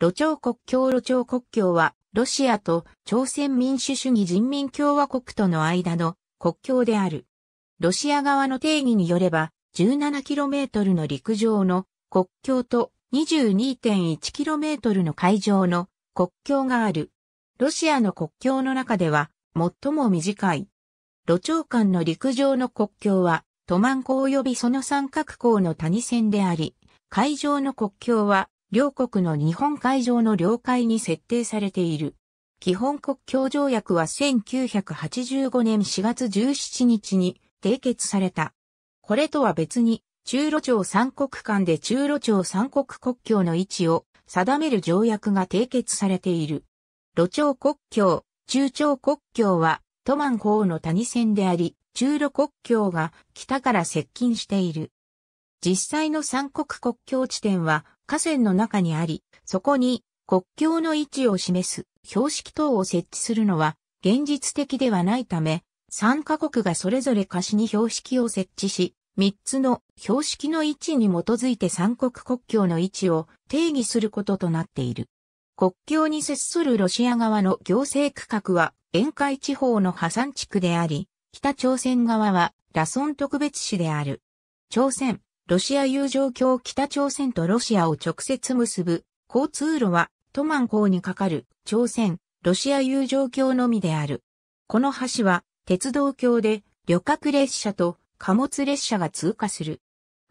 路長国境路長国境は、ロシアと朝鮮民主主義人民共和国との間の国境である。ロシア側の定義によれば、17km の陸上の国境と 22.1km の海上の国境がある。ロシアの国境の中では最も短い。路長間の陸上の国境は、トマン湖及びその三角港の谷線であり、海上の国境は両国の日本海上の領海に設定されている。基本国境条約は1985年4月17日に締結された。これとは別に、中路町三国間で中路町三国国境の位置を定める条約が締結されている。路町国境、中町国境は、トマン港の谷線であり、中路国境が北から接近している。実際の三国国境地点は河川の中にあり、そこに国境の位置を示す標識等を設置するのは現実的ではないため、三カ国がそれぞれ貸しに標識を設置し、三つの標識の位置に基づいて三国国境の位置を定義することとなっている。国境に接するロシア側の行政区画は沿海地方の破産地区であり、北朝鮮側はラソン特別市である。朝鮮、ロシア友情橋北朝鮮とロシアを直接結ぶ交通路はトマン港にかかる朝鮮、ロシア友情橋のみである。この橋は鉄道橋で旅客列車と貨物列車が通過する。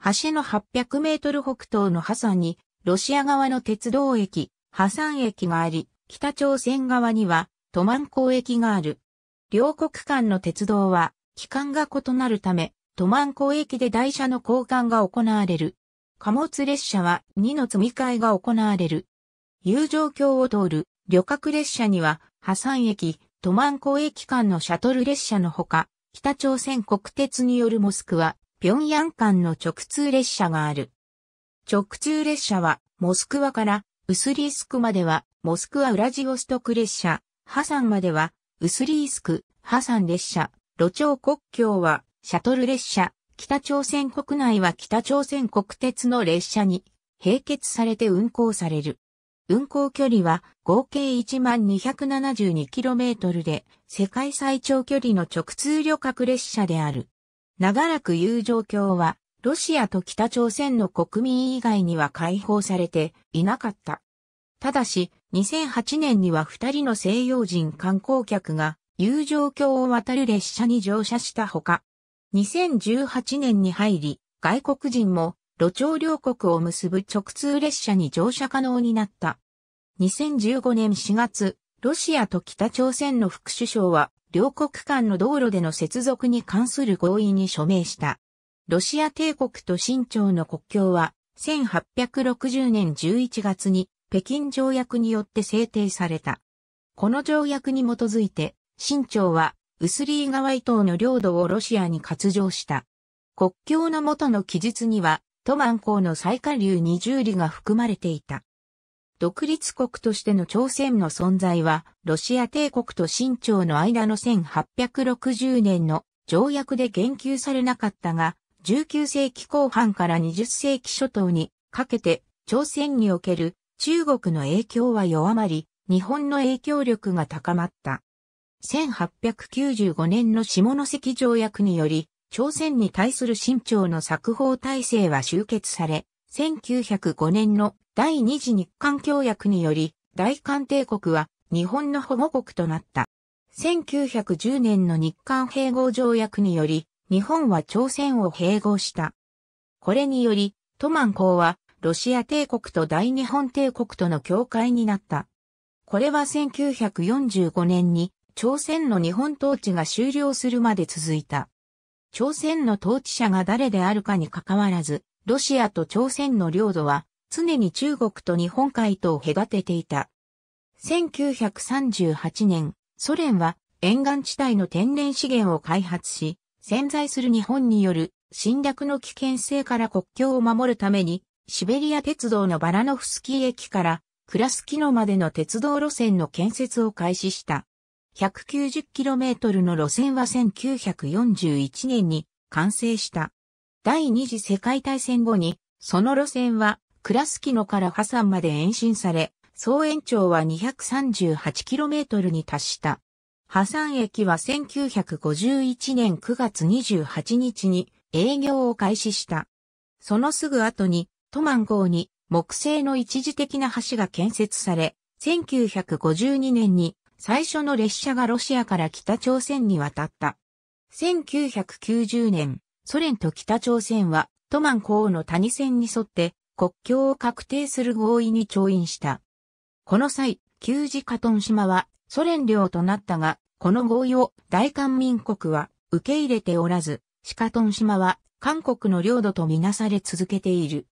橋の800メートル北東のハサンにロシア側の鉄道駅、ハサン駅があり、北朝鮮側にはトマン港駅がある。両国間の鉄道は期間が異なるため、トマン港駅で台車の交換が行われる。貨物列車は2の積み替えが行われる。友情橋を通る旅客列車には、破産駅、トマン港駅間のシャトル列車のほか、北朝鮮国鉄によるモスクワ、平壌間の直通列車がある。直通列車は、モスクワからウスリースクまでは、モスクワウラジオストク列車、ハサンまでは、ウスリースク、ハサン列車、路長国境は、シャトル列車、北朝鮮国内は北朝鮮国鉄の列車に並結されて運行される。運行距離は合計 1272km で世界最長距離の直通旅客列車である。長らく友情橋はロシアと北朝鮮の国民以外には解放されていなかった。ただし、2008年には2人の西洋人観光客が友情橋を渡る列車に乗車したほか、2018年に入り、外国人も路長両国を結ぶ直通列車に乗車可能になった。2015年4月、ロシアと北朝鮮の副首相は、両国間の道路での接続に関する合意に署名した。ロシア帝国と新朝の国境は、1860年11月に北京条約によって制定された。この条約に基づいて、新朝はウスリー川伊東の領土をロシアに割譲した。国境の元の記述には、トマン港の最下流20里が含まれていた。独立国としての朝鮮の存在は、ロシア帝国と清朝の間の1860年の条約で言及されなかったが、19世紀後半から20世紀初頭にかけて、朝鮮における中国の影響は弱まり、日本の影響力が高まった。1895年の下関条約により、朝鮮に対する清朝の作法体制は終結され、1905年の第二次日韓協約により、大韓帝国は日本の保護国となった。1910年の日韓併合条約により、日本は朝鮮を併合した。これにより、トマン公はロシア帝国と大日本帝国との境界になった。これは1945年に朝鮮の日本統治が終了するまで続いた。朝鮮の統治者が誰であるかにかかわらず、ロシアと朝鮮の領土は常に中国と日本海とを隔てていた。1938年、ソ連は沿岸地帯の天然資源を開発し、潜在する日本による侵略の危険性から国境を守るために、シベリア鉄道のバラノフスキー駅からクラスキノまでの鉄道路線の建設を開始した。190km の路線は1941年に完成した。第二次世界大戦後に、その路線は、クラスキノからハサンまで延伸され、総延長は 238km に達した。ハサン駅は1951年9月28日に営業を開始した。そのすぐ後に、トマン号に木製の一時的な橋が建設され、1952年に最初の列車がロシアから北朝鮮に渡った。1990年、ソ連と北朝鮮はトマン港の谷線に沿って国境を確定する合意に調印した。この際、旧時カトン島はソ連領となったが、この合意を大韓民国は受け入れておらず、シカトン島は韓国の領土とみなされ続けている。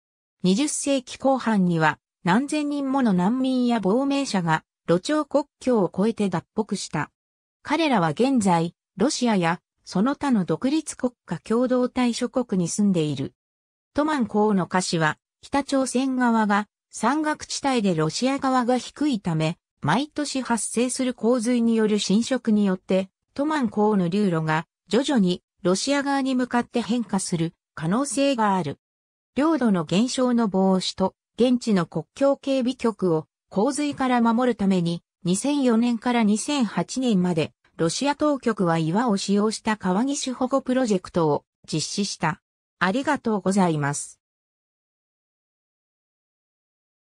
20世紀後半には何千人もの難民や亡命者が路上国境を越えて脱北した。彼らは現在、ロシアやその他の独立国家共同体諸国に住んでいる。トマン公の歌詞は、北朝鮮側が山岳地帯でロシア側が低いため、毎年発生する洪水による侵食によって、トマン公の流路が徐々にロシア側に向かって変化する可能性がある。領土の減少の防止と現地の国境警備局を洪水から守るために、2004年から2008年まで、ロシア当局は岩を使用した川岸保護プロジェクトを実施した。ありがとうございます。